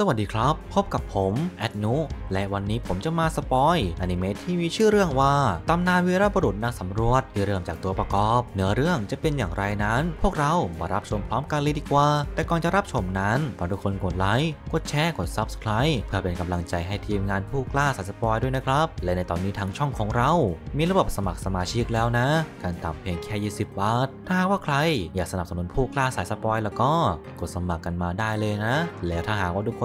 สวัสดีครับ พบกับผม แอดนุและวันนี้ผมจะมาสปอยอนิเมะที่มีชื่อเรื่องว่า ตำนานวีรบุรุษนักสำรวจที่เริ่มจากตัวประกอบเนื้อเรื่องจะเป็นอย่างไรนั้น พวกเรามารับชมพร้อมกันเลยดีกว่า แต่ก่อนจะรับชมนั้นฝากทุกคนกดไลค์กดแชร์กด Subscribe เพื่อเป็นกำลังใจให้ทีมงานผู้กล้าสัสปอยด้วยนะครับ และในตอนนี้ทางช่องของเรา มีระบบสมัครสมาชิกแล้วนะการต่ำเพียงแค่20บาทถ้าว่าใครอยากสนับสนุนผู้กล้าสายสปอยแล้วก็กดสมัครกันมาได้เลยนะ แล้วถ้าหากว่าทุกคน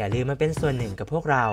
อย่าลืมมาเป็นส่วนหนึ่งกับพวกเรา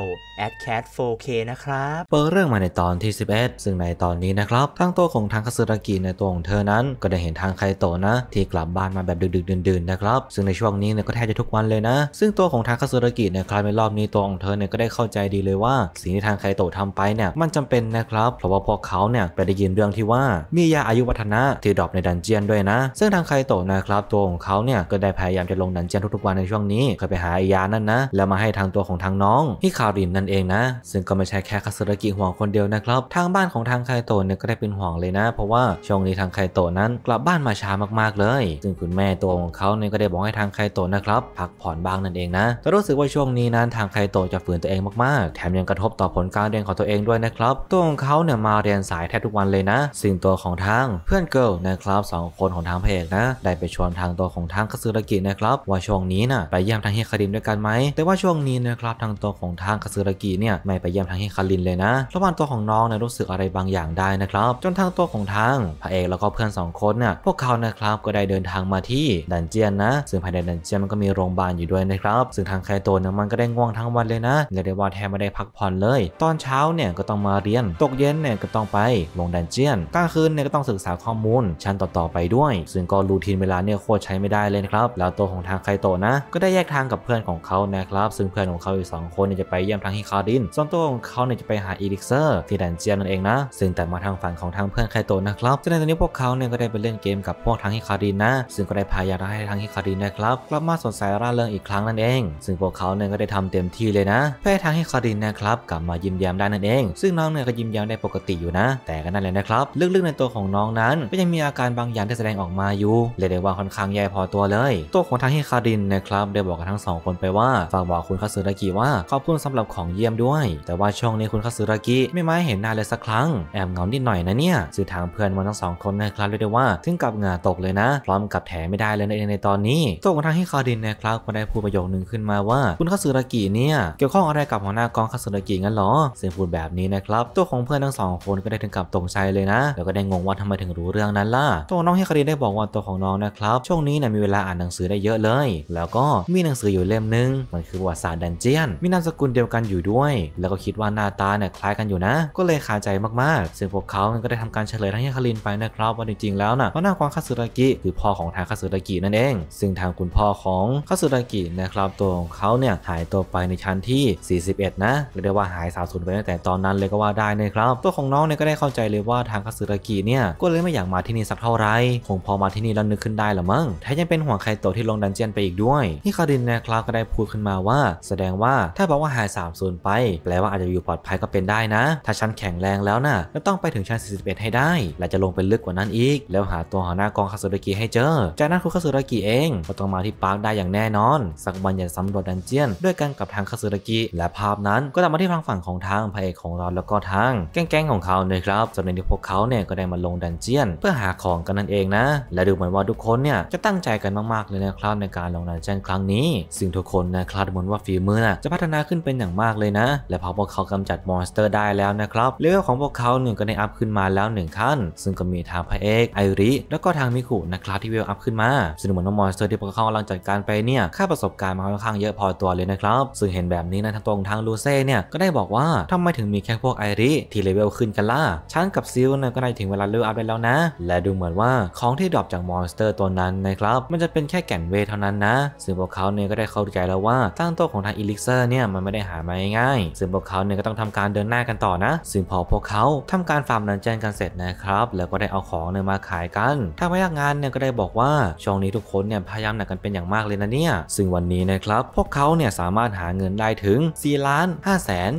a d c a t 4K นะครับเปิดเรื่องมาในตอนที่ 11 ซึ่งในตอนนี้นะครับ ทั้งตัวของทางคาสึรากิในตัวของเธอนั้นก็ได้เห็นทางไคโตะนะ ที่กลับบ้านมาแบบดึกๆ ดื่นๆ นะครับ ซึ่งในช่วงนี้เนี่ยก็แทบจะทุกวันเลยนะ ซึ่งตัวของทางคาสึรากินะครับในรอบนี้ตัวของเธอเนี่ยก็ได้เข้าใจดีเลยว่าสิ่งที่ทางไคโตะทำไปเนี่ยมันจำเป็นนะครับเพราะว่าพวกเขาเนี่ยไปได้ยินเรื่องที่ว่ามียาอายุวัฒนะที่ดรอปในดันเจียนด้วยนะ ซึ่งทางไคโตะนะครับตัวของเขาเนี่ยก็ได้พยายามจะลงดันเจียนทุกๆวันในช่วงนี้เคยไปหายานั่นนะ แล้วมาาให้ทางตัวของทางน้องฮิคารินนั่นเองนะ ซึ่งก็ไม่ใช่แค่คาสึระกิห่วงคนเดียวนะครับ ทางบ้านของทางไคโตะเนี่ยก็ได้เป็นห่วงเลยนะ เพราะว่า ช่วงนี้ทางไคโตะนั้นกลับบ้านมาช้ามากๆเลย ซึ่งคุณแม่ตัวของเขาเนี่ยก็ได้บอกให้ทางไคโตะนะครับพักผ่อนบ้างนั่นเองนะแต่รู้สึกว่าช่วงนี้นั้นทางไคโตะจะฝืนตัวเองมากๆ แถมยังกระทบต่อผลการเรียนของตัวเองด้วยนะครับตัวของเขาเนี่ยมาเรียนสายแทบทุกวันเลยนะซึ่งตัวของทางเพื่อนเกิลนะครับสองคนของทางเพกนะ ได้ไปชวนทางตัวของทางคาสึระกินะครับว่าช่วงนี้นะ่ะไปเยี่ยมทางเฮคารินด้วยกันไหมแต่ว่าชช่วงนี้นะครับทางตัวของทางคาซึรากิเนี่ยไม่ไปเยี่ยมทางเฮคารินเลยนะเพราะว่าตัวของน้องเนี่ยรู้สึกอะไรบางอย่างได้นะครับ จนทางตัวของทางพระเอกแล้วก็เพื่อน2คนเนี่ยพวกเขานะครับก็ได้เดินทางมาที่ดันเจียนนะซึ่งภายในดันเจียนมันก็มีโรงพยาบาลอยู่ด้วยนะครับซึ่งทางไคโตเนี่ยมันก็ได้ง่วงทั้งวันเลยนะเรียกได้ว่าแทบไม่ได้พักผ่อนเลย ตอนเช้าเนี่ยก็ต้องมาเรียนตกเย็นเนี่ยก็ต้องไปลงดันเจียน กลางคืนเนี่ยก็ต้องศึกษาข้อมูลชั้นต่อๆไปด้วย ซึ่งก็รูทีนเวลาเนี่ยโคตรใช้ไม่ได้เลยครับแล้วตัวของทางไคโตนะ ก็ได้แยกทางกับเพื่อนของเขานะครับซึ่งเพื่อนของเขาอีกสองคนเนี่ยจะไปเยี่ยมทางฮิคารินส่วนตัวของเขาเนี่ยจะไปหาอีลิกเซอร์ที่แดนเจียนนั่นเองนะ ซึ่งแต่มาทางฝั่งของทางเพื่อนไคโตนะครับซึ่งในตอนนี้พวกเขาเนี่ยก็ได้ไปเล่นเกมกับพวกทางฮิคารินนะ ซึ่งก็ได้พยายามให้ทางฮิคารินนะครับกลับมาสนใจร่าเริงอีกครั้งนั่นเอง ซึ่งพวกเขาเนี่ยก็ได้ทำเต็มที่เลยนะเพื่อให้ทางฮิคารินนะครับกลับมายิ้มแย้มได้นั่นเอง ซึ่งน้องเนี่ยก็ยิ้มแย้มได้ปกติอยู่นะ แต่ก็นั่นแหละนะครับลึกๆในตัวของน้องนั้น ก็ยังมีอาการบางอย่างที่แสดงออกมาอยู่เลยได้ว่าค่อนข้างแย่พอตัวเลย ตัวของทางฮิคารินนะครับได้บอกกับทั้งสองคนไปว่าฝากบอกคุณคาสึรากิว่าขอบคุณสำหรับของเยี่ยมด้วย แต่ว่าช่วงนี้คุณคาสึรากิไม่มาเห็นหน้าเลยสักครั้งแอบเงานิดหน่อยนะเนี่ยสื่อทางเพื่อนวันทั้งสองคนนะครับเรียกได้ว่าถึงกับเงาตกเลยนะ พร้อมกับแถไม่ได้เลยในในตอนนี้ตกกระททางให้คาดินนะครับ ก็ได้พูดประโยคหนึ่งขึ้นมาว่า คุณคาสึรากิเนี่ยเกี่ยวข้องอะไรกับหัวหน้ากองคาสึรากิงั้นหรอซึ่งพูดแบบนี้นะครับตัวของเพื่อนทั้งสองคนก็ได้ถึงกับตกใจเลยนะ แล้วก็ได้งงว่าทำไมถึงรู้เรื่องนั้นล่ะตัวน้องห้คาดินได้บอกว่าตัวของน้องนะครับช่วงนี้นยมีเวลาอ่านหนังสือได้เยอะเลย แล้วก็มีหนังสืออยู่เล่มนึงมันคือวัติศาสตร์ดันเจียนมีนามสกุลเดียวกันอยู่ด้วย แล้วก็คิดว่าหน้าตาเนี่ยคล้ายกันอยู่นะ ก็เลยคาใจมากๆ ซึ่งพวกเขาก็ได้ทำการเฉลยทั้งยาคารินไปนะครับว่าจริงๆ แล้วนะ่ะพอหนางอวางคาสึรากิคือพ่อ ของทางคาสึรากินั่นเอง ซึ่งทางคุณพ่อของคาสึรากินะครับตัวของเขาเนี่ยหายตัวไปในชั้นที่ 41 นะ เรียกได้ว่าหายสาบสูญไปตั้งแต่ตอนนั้นเลยก็ว่าได้นะครับ ตัวของน้องเนี่ยก็ได้เข้าใจเลยว่าทางคาสึรากิเนี่ยก็เลยไม่อยากมาที่นี่สักเท่าไหร่ คงพอมาที่นี่แล้วนึกขึ้นได้ละมั้งแถมยังเป็นห่วงใครตวที่ลงดันเจียนไปอีกด้วยที่คารินนะครับก็ได้พูดขึ้นมาว่าแสดงว่าถ้าบอกว่าหาย3นไป แปลว่าอาจจะอยู่ปลอดภัยก็เป็นได้นะ ถ้าชั้นแข็งแรงแล้วนะ่ะก็ต้องไปถึงชั้น 41 ให้ได้ และจะลงไปลึกกว่านั้นอีก แล้วหาตัวหัวหน้ากองคาสุรกิให้เจอ จากนั้นคุณคาสุรกิเองก็ต้องมาที่ปาร์คได้อย่างแน่นอน สักวันจะสำรวจดันเจียนด้วยกันกับทางคาสุรกิ และภาพนั้นก็จะมาที่ทางฝั่งของทางพระเอกของเราแล้วก็ทางแก๊งๆของเขาเลยครับจนในที่พวกเขาเนี่ยก็ได้มาลงดันเจียน เพื่อหาของกันนั่นเองนะและดูเหมือนว่าทุกคนเนี่ยจะตั้งใจกันมากๆเลยนะครับในการลงดันเจียนครั้งนี้ซึ่งทุกคนนะครับมนว่าฝีมือน่ะจะพัฒนาขึ้นเป็นอย่างมากเลยนะ และพอพวกเขากำจัดมอนสเตอร์ได้แล้วนะครับเลเวลของพวกเขาหนึ่งก็ได้อัพขึ้นมาแล้ว1 ขั้น ซึ่งก็มีทางพระเอกไอริ แล้วก็ทางมิคุนะครับที่เวลอัพขึ้นมาซึ่งเหมือนว่ามอนสเตอร์ที่พวกเขากำลังจัดการไปเนี่ยค่าประสบการณ์มันค่อนข้างเยอะพอตัวเลยนะครับซึ่งเห็นแบบนี้นะทางตรงทางลูเซ่เนี่ยก็ได้บอกว่าทำไมถึงมีแค่พวกไอริที่เลเวลขึ้นกันล่ะชั้นกับซิลนะก็ได้ถึงเวลาเลเวลอัพได้แล้วนะ และดูเหมือนว่าของที่ดรอปจากมอนสเตอร์ตัวนั้นนะครับมันจะเป็นแค่แก่นเวเท่านั้นนะซึ่งพวกเขาเนี่ยก็ได้เข้าใจแล้วว่าตั้งตัวของทางอีลิกเซอร์เนี่ยมันไม่ได้หามาง่ายๆ ซึ่งพวกเขาเนี่ยก็ต้องทำการเดินหน้ากันต่อนะ ซึ่งพอพวกเขาทำการฟาร์มดันเจียนกันเสร็จนะครับแล้วก็ได้เอาของเนี่ยมาขายกัน ทางพนักงานเนี่ยก็ได้บอกว่าช่วงนี้ทุกคนเนี่ยพยายามหนักกันเป็นอย่างมากเลยนะเนี่ย ซึ่งวันนี้นะครับพวกเขาเนี่ยสามารถหาเงินได้ถึง4ล้าน5 9าแสน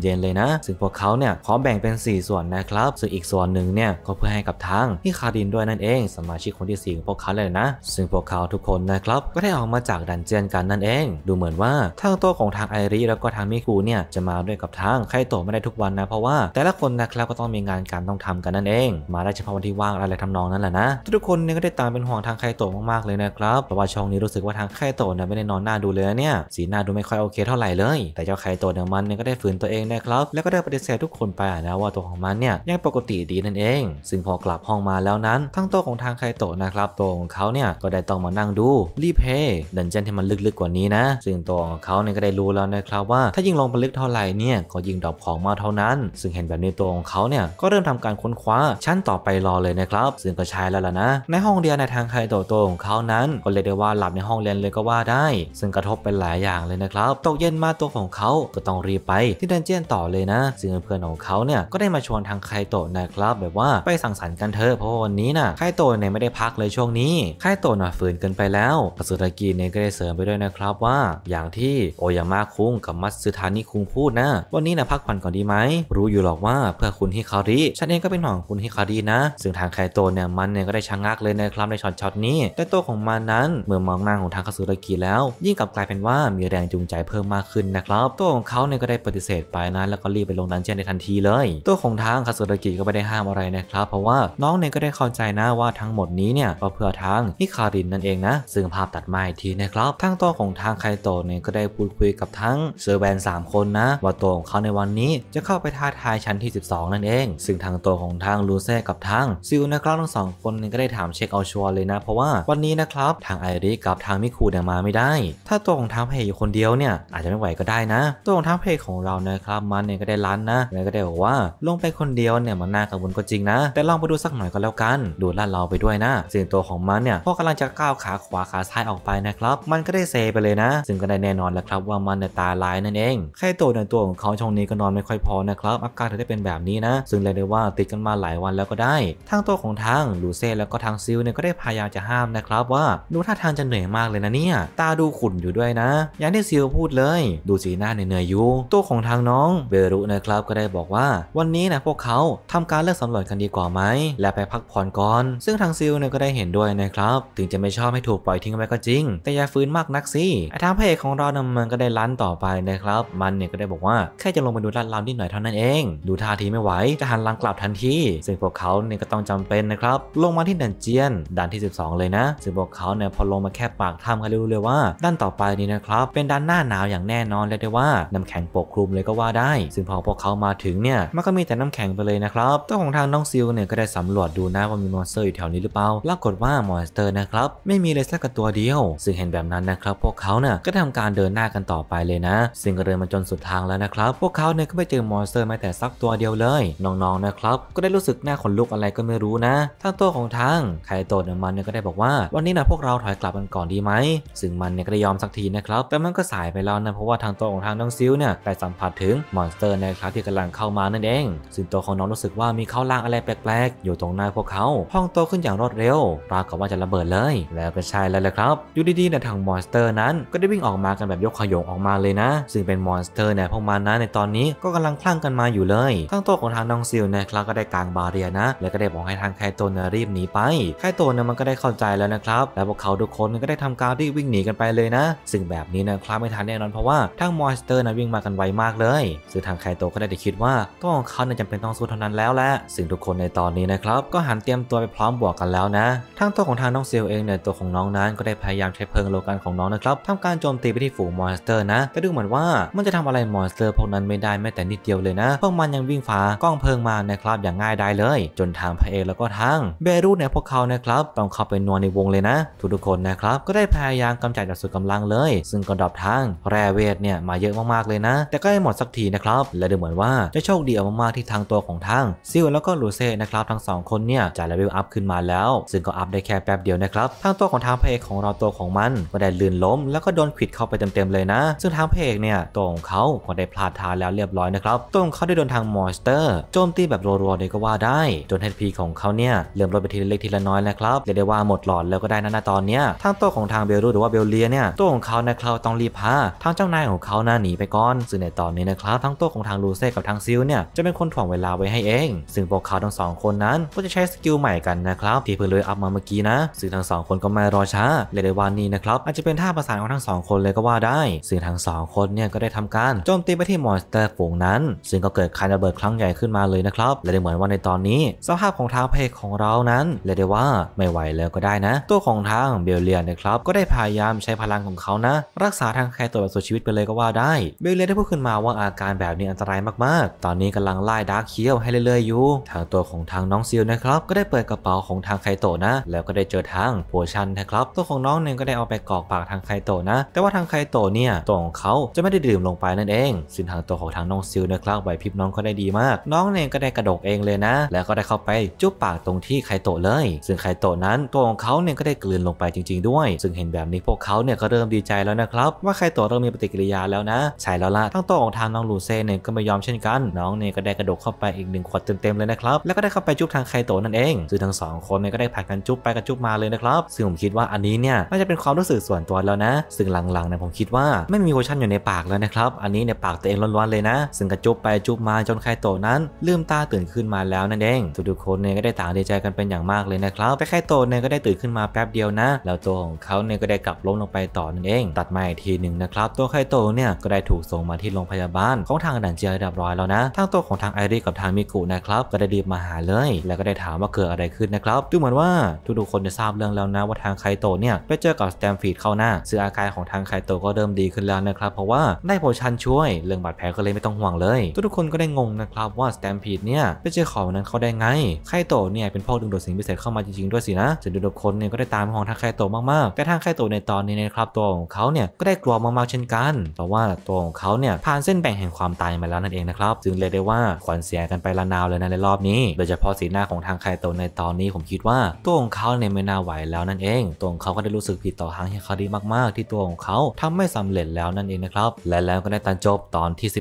เยนเลยนะ ซึ่งพวกเขาเนี่ยขอแบ่งเป็น 4 ส่วนนะครับซึ่งอีกส่วนหนึ่งเนี่ยก็เพื่อให้กับทางที่คาดินด้วยนั่นเอง สมาชิกคนที่ 4 ของพวกเขาเลยนะ ซึ่งพวกเขาทุกคนนะครับก็ได้ออกมาจากดันเจียนกันนั่นเอง ดูเหมือนว่าทางตัวของทางไอริแล้วก็ทางมิคูเนี่ยจะมาด้วยกับทางใคโตไม่ได้ทุกวันนะ เพราะว่าแต่ละคนนะครับก็ต้องมีงานการต้องทำกันนั่นเอง มาได้เฉพาะวันที่ว่างอะไรทำนองนั้นแหละนะทุกคนเนี่ยก็ได้ตามเป็นห่วงทางใคโตมากๆเลยนะครับเพราะว่าช่องนี้รู้สึกว่าทางใคโตเนี่ยไม่ได้นอนหน้าดูเลยเนี่ยสีหน้าดูไม่ค่อยโอเคเท่าไหร่เลย แต่เจ้าใคโตะเนี่ยมันเนี่ยก็ได้ฝืนตัวเองนะครับแล้วก็ได้ปฏิเสธทุกคนไปนะว่าตัวของมันเนี่ยยังปกติดีนั่นเอง ซึ่งพอกลับห้องมาแล้วนั้นทั้งโต๊ของทางใคโตนะครับตัวของเขาเนี่ยก็ได้ต้องมานั่งดูรีเพย์ดันเจนที่มันลึกๆกว่านี้นะซึ่งตัวของเขาเนี่ยก็ได้รู้แล้วนะครับ ว่าถ้ายิงลงไปลึกเท่าไหร่เนี่ยก็ยิงดอกของมาเท่านั้น ซึ่งเห็นแบบนี้ตัวของเขาเนี่ยก็เริ่มทำการค้นคว้าชั้นต่อไปรอเลยนะครับ ซึ่งก็ใช้แล้วล่ะนะในห้องเรียนในทางไคโตโตของเขานั้นก็เลยได้ว่าหลับในห้องเรียนเลยก็ว่าได้ ซึ่งกระทบเป็นหลายอย่างเลยนะครับตกเย็นมาตัวของเขาก็ต้องรีบไปที่ดันเจียนต่อเลยนะซึ่งเพื่อนของเขาเนี่ยก็ได้มาชวนทางไคโตนะครับแบบว่าไปสังสรรค์กันเถอะเพราะวันนี้นะ่ะไคโตเนี่ยไม่ได้พักเลยช่วงนี้ไคโตหน่ะฝืนเกินไปแล้วกสุตากีเนี่ยก็ได้เสริมไปด้วยนะครับ ว่าอย่างที่โอยามาคุงกับมัตสึทานิคุงพูดนะ วันนี้นะพักผ่อนก่อนดีไหม รู้อยู่หรอกว่าเพื่อคุณฮิคาริฉันเองก็เป็นห่วงคุณฮิคารินะซึ่งทางไคโตเนี่ยมันเนี่ยก็ได้ชะงงักเลยนะครับในช็อตช็อตนี้ แต่ตัวของมันนั้น เมื่อมองหน้าของทางคาสุรากิแล้ว ยิ่งกลับกลายเป็นว่ามีแรงจูงใจเพิ่มมากขึ้นนะครับ ตัวของเขาเนี่ยก็ได้ปฏิเสธไปนะแล้วก็รีบไปลงดันเจียนในทันทีเลย ตัวของทางคาสุรากิก็ไม่ได้ห้ามอะไรนะครับ เพราะว่าน้องเนี่ยก็ได้เข้าใจนะว่าทั้งหมดนี้เนี่ยก็เพื่อทางฮิคารินนั่นเองนะ ซึ่งภาพตัดมาอีกทีนะครับทางตัวของทางไคโตเนี่ยก็ได้พูดคุยกับทั้งเซอร์แบน3คนนะ ว่าตัวของเขาในวันนี้จะเข้าไปท้าทายชั้นที่12 นั่นเอง ซึ่งทางตัวของทางลูเซ่กับทางซิลนะครับทั้งสองคนก็ได้ถามเช็คเอาชัวร์เลยนะเพราะว่าวันนี้นะครับทางไอริสกับทางมิคูเนี่ยมาไม่ได้ ถ้าตัวของทางเพยอยู่คนเดียวเนี่ยอาจจะไม่ไหวก็ได้นะตัวของทางเพยของเรานะครับมันเนี่ยก็ได้ลั้นนะแล้วก็ได้บอกว่าลงไปคนเดียวเนี่ยมันน่ากังวลก็จริงนะ แต่ลองไปดูสักหน่อยก็แล้วกัน ดูลาดเราไปด้วยนะซึ่งตัวของมันเนี่ยพอกำลังจะก้าวขาขวาขาซ้ายออกไปนะครับมันก็ได้เซไปเลยนะ ซึ่งก็ได้แน่นอนแล้วครับว่ามันตาลายนั่นเอง แค่ตัวในตัวของเขาช่วงนี้ ก็นอนไม่ค่อยพอนะครับอาการถึงได้เป็นแบบนี้นะ ซึ่งเลยได้ว่าติดกันมาหลายวันแล้วก็ได้ ทางตัวของทางลูเซ่แล้วก็ทางซิลเนี่ยก็ได้พยายามจะห้ามนะครับ ว่าดูท่าทางจะเหนื่อยมากเลยนะเนี่ย ตาดูขุ่นอยู่ด้วยนะ อย่างที่ซิลพูดเลย ดูสีหน้าเหนื่อยอยู่ ตัวของทางน้องเบรุนะครับก็ได้บอกว่าวันนี้นะพวกเขาทำการเลิกสำรวจกันดีกว่าไหมและไปพักผ่อนก่อน ซึ่งทางซิลเนี่ยก็ได้เห็นด้วยนะครับ ถึงจะไม่ชอบให้ถูกปล่อยทิ้งไว้ก็จริง แต่อย่าฟื้นมากนักสิทางเพกของของเรานะมันก็ได้ลั่นต่อไปนะครับ มันเนี่ยก็ได้บอกว่าแค่จะลงมาดูลาดเรานิดหน่อยเท่านั้นเอง ดูท่าทีไม่ไหวจะหันหลังกลับทันทีซึ่งพวกเขาเนี่ยก็ต้องจำเป็นนะครับลงมาที่ดันเจียนด่านที่ 12 เลยนะซึ่งพวกเขาเนี่ยพอลงมาแค่ปากถ้ำก็รู้เลยว่าด้านต่อไปนี้นะครับเป็นด้านหน้าหนาวอย่างแน่นอนเลยได้ว่าน้าแข็งปกคลุมเลยก็ว่าได้ซึ่งพอพวกเขามาถึงเนี่ยมันก็มีแต่น้ำแข็งไปเลยนะครับเจ้าของทางน้องซิลเนี่ยก็ได้สำรวจดูนะว่ามีมอนสเตอร์อยู่แถวนี้หรือเปล่า ปรากฏว่ามอนสเตอร์นะครับไม่มีเลยสักตัวเดียวซึ่งเห็นแบบนั้นนะครับพวกเขาเนี่ยก็ทำการการเดินหน้ากันต่อไปเลยนะ ซึ่งก็เดินมาจนสุดทางแล้วนะครับ พวกเขาเนี่ยก็ไม่เจอมอนสเตอร์แม้แต่สักตัวเดียวเลยน้องๆนะครับ ก็ได้รู้สึกหน้าขนลุกอะไรก็ไม่รู้นะทางตัวของทางไคโตะเนี่ยมันเนี่ยก็ได้บอกว่าวันนี้นะพวกเราถอยกลับกันก่อนดีไหมซึ่งมันเนี่ยก็ได้ยอมสักทีนะครับแต่มันก็สายไปแล้วนะเพราะว่าทางตัวของทางน้องซิลเนี่ยได้สัมผัสถึงมอนสเตอร์นะครับที่กำลังเข้ามานั่นเอง ซึ่งตัวของน้องรู้สึกว่ามีเข้าล่างอะไรแปลกๆ อยู่ตรงหน้าพวกเขาพองโตขึ้นอย่างรวดเร็ว ราวกับว่าจะระเบิดเลยแล้วก็ใช่แล้วแหละครับอยู่ดีๆนะทางมอนสเตอร์นั้นก็ได้วิ่งออกมากันแบบยกขยงออกมาเลยนะ ซึ่งเป็นมอนสเตอร์ในพวกมันนะในตอนนี้ก็กำลังคลั่งกันมาอยู่เลยทั้งตัวของทางน้องซิลนะครับก็ได้กางบาเรียนะและก็ได้บอกให้ทางไคโตนรีบหนีไปไคโตนมันก็ได้เข้าใจ แล้วนะครับ และพวกเขาทุกคนก็ได้ทำการรีบวิ่งหนีกันไปเลยนะ ซึ่งแบบนี้นะครับไม่ทันแน่นอนเพราะว่าทั้งมอนสเตอร์นะวิ่งมากันไวมากเลยซึ่งทางไคโตก็ได้คิดว่าตัวของเขาเนี่ยจำเป็นต้องสู้เท่านั้นแล้วแหละซึ่งทุกคนในตอนนี้นะครับก็หันเตรียมตัวไปพร้อมบวกกันแล้วนะทั้งตัวของทางน้องซิลเองเนี่ยตัวของน้องนั้นก็ได้พยายามใช้เพลิงโลกันของน้องนะครับทำการโจมตีไปทที่ฝูงมอนสเตอร์นะแต่ดูเหมือนว่ามันจะทำอะไรมอนสเตอร์พวกนั้นไม่ได้แม้แต่นิดเดียวเลยนะพวกมันยังวิ่งฟ้ากล้องเพลิงมานะครับอย่างง่ายได้เลย จนทางพระเอกแล้วก็ทางเบรุูเนี่ยพวกเขานะครับต้องเข้าไปนวนในวงเลยนะทุกทุกคนนะครับก็ได้พยายามกำจัดจากสุดกำลังเลย ซึ่งก็ดอบทางแรเวทเนี่ยมาเยอะมากๆเลยนะ แต่ก็ไม่หมดสักทีนะครับและดูเหมือนว่าจะโชคดีมากๆที่ทางตัวของทางซิลแล้วก็ลูเซ่นะครับทั้งสองคนเนี่ยจะเลเวลอัพขึ้นมาแล้วซึ่งก็อัพได้แค่แป๊บเดียวนะครับทางตัวของทางพระเอกของเราตัวของมันก็ได้ลื่นล้ม แล้วก็โดนขิดเข้าไปเต็มๆเลยนะซึ่งทางพระเอกเนี่ยตัวของเขาก็ได้พลาดทางแล้วเรียบร้อยนะครับตัวของเขาได้โดนทางมอนสเตอร์โจมตีแบบรัวๆเลยก็ว่าได้จนเฮดพีของเขาเนี่ยเริ่มลดไปทีละเล็กทีละน้อยนะครับเรียกได้ว่าหมดหลอดแล้วก็ได้นะนะตอนเนี้ยทางตัวของทางเบลรูหรือว่าเบลเลียเนี่ยตัวของเขานะครับต้องรีบพาทางเจ้านายของเขาหน้าหนีไปก่อนซึ่งในตอนนี้นะครับ ทั้งตัวของทางลูเซ่กับทางซิลเนี่ยจะเป็นคนถ่วงเวลาไว้ให้เอง ซึ่งพวกเขาทั้งสองคนนั้นก็จะใช้สกิลใหม่กันนะครับที่เพิ่งเลยอัพมาเมื่อกี้นะซึ่งทั้งสองคนก็ไม่รอช้าเรียกได้ว่านี่นะครับ อาจจะเป็นท่าประสานของทั้งสองคนเลยก็ว่าได้ซึ่งทั้งสองคนเนี่ยก็ได้ทำการโจมตีไปที่มอนสเตอร์ฝูงนั้น ซึ่งก็เกิดการระเบิดครั้งใหญ่ ขึ้นมาเลยนะครับ และได้เหมือนว่าในตอนนี้สภาพของทางพเอกของเรานั้นเรียกได้ว่าไม่ไหวแล้วก็ได้นะ ตัวของทางเบลเลียนนะครับก็ได้พยายามใช้พลังของเขานะ รักษาทางแครตัวแบบสุดชีวิตไปเลยก็ว่าได้ เบลเลียนได้พูดขึ้นมาว่าอาการแบบนี้อันตรายมากๆ ตอนนี้กำลังไล่ดาร์คเคียวให้เรื่อยๆอยู่ ทางตัวของทางน้องซิลนะครับก็ได้เปิดกระเป๋าของทางไคโตะนะ แล้วก็ได้เจอทางโพชันนะครับ ตัวของน้องเนี่ยก็ได้เอาไปกอกปากทางไคโตะนะ แต่ว่าทางไคไคโตเนี่ยตัวของเขาจะไม่ได้ดื่มลงไปนั่นเอง สินทางตัวของทางน้องซิลนะครับไหวพริบน้องเขาได้ดีมาก น้องเองก็ได้กระดกเองเลยนะ แล้วก็ได้เข้าไปจุ๊บปากตรงที่ไคโตเลย ซึ่งไคโตนั้นตัวของเขาเนี่ย ก็ได้กลืนลงไปจริงๆด้วยซึ่งเห็นแบบนี้พวกเขาเนี่ยก็เริ่มดีใจแล้วนะครับ ว่าไคโตเริ่มมีปฏิกิริยาแล้วนะใช่แล้วล่ะทั้งตัวของทางน้องลูเซ่เนี่ยก็ไม่ยอมเช่นกัน น้องเนี่ยก็ได้กระดกเข้าไปอีกหนึ่งขวดเต็มๆเลยนะครับ แล้วก็ได้เข้าไปจุ๊บทางไคโตนั่นเองซึ่งทั้งสองคนเนี่ยก็ได้ผ่านกันจุ๊บไปกันจุ๊บมาเลยนะครับซึ่งผมคิดว่าอันนี้เนี่ยน่าจะเป็นความรู้สึกส่วนตัวแล้วนะ ซึ่งหลังๆเนี่ยผมคิดว่าไม่มีโลชั่นอยู่ในปากแล้วนะครับ อันนี้ในปากตัวเองร้อนๆเลยนะซึ่งกระจุบไปจุบมาจนไคโตนั้นลืมตาตื่นขึ้นมาแล้วนั่นเองทุกคนเนี่ยก็ได้ต่างดีใจกันเป็นอย่างมากเลยนะครับไปไคโตเนี่ยก็ได้ตื่นขึ้นมาแป๊บเดียวนะแล้วตัวของเขาเนี่ยก็ได้กลับล้มลงไปต่อนั่นเอง ตัดมาอีกทีหนึ่งนะครับ ตัวไคโตเนี่ยก็ได้ถูกส่งมาที่โรงพยาบาลของทางดันเจียเรียบร้อยแล้วนะทางตัวของทางไอริกับทางมิกุนะครับก็ได้รีบมาหาเลย แล้วก็ได้ถามว่าเกิดอะไรขึ้นนะครับดูเหมือนว่าทุกๆคนจะทราบเรื่องแล้วนะ ว่าทางไคโตเนี่ยไปเจอกับสแตมฟีดเข้าหน้าซึ่งอาการของทางไตัวก็เริ่มดีขึ้นแล้วนะครับ เพราะว่าได้พอชันช่วย เรื่องบาดแผลก็เลยไม่ต้องห่วงเลย ทุกกคนก็ได้งงนะครับว่าสแตมพีดเนี่ยไปเจอของนั้นเขาได้ไงไคโตเนี่ยเป็นพ่อดึงดูดสิ่งพิเศษเข้ามาจริงๆด้วยสินะวนดูดคนเนี่ยก็ได้ตามของทางไคโตมากๆ แต่ทางไคโตในตอนนี้นะครับตัวของเขาเนี่ยก็ได้กลัวมากๆเช่นกัน เพราะว่าตัวของเขาเนี่ยผ่านเส้นแบ่งแห่งความตายมาแล้วนั่นเองนะครับ จึงเรียกได้ว่าขวัญเสียกันไปละนาวเลยนะในรอบนี้ โดยเฉพาะสีหน้าของทางไคโตในตอนนี้ผมคิดว่าตัวของเขาเนี่ยไม่น่าไหวแล้วนั่นเองตัวของเขาก็ได้รู้สึกผิดต่อทางเฮคารีมาก ๆ ที่ตัวของเขาทำไม่สำเร็จแล้วนั่นเองนะครับ และแล้วก็ได้ตันจบตอนที่ 11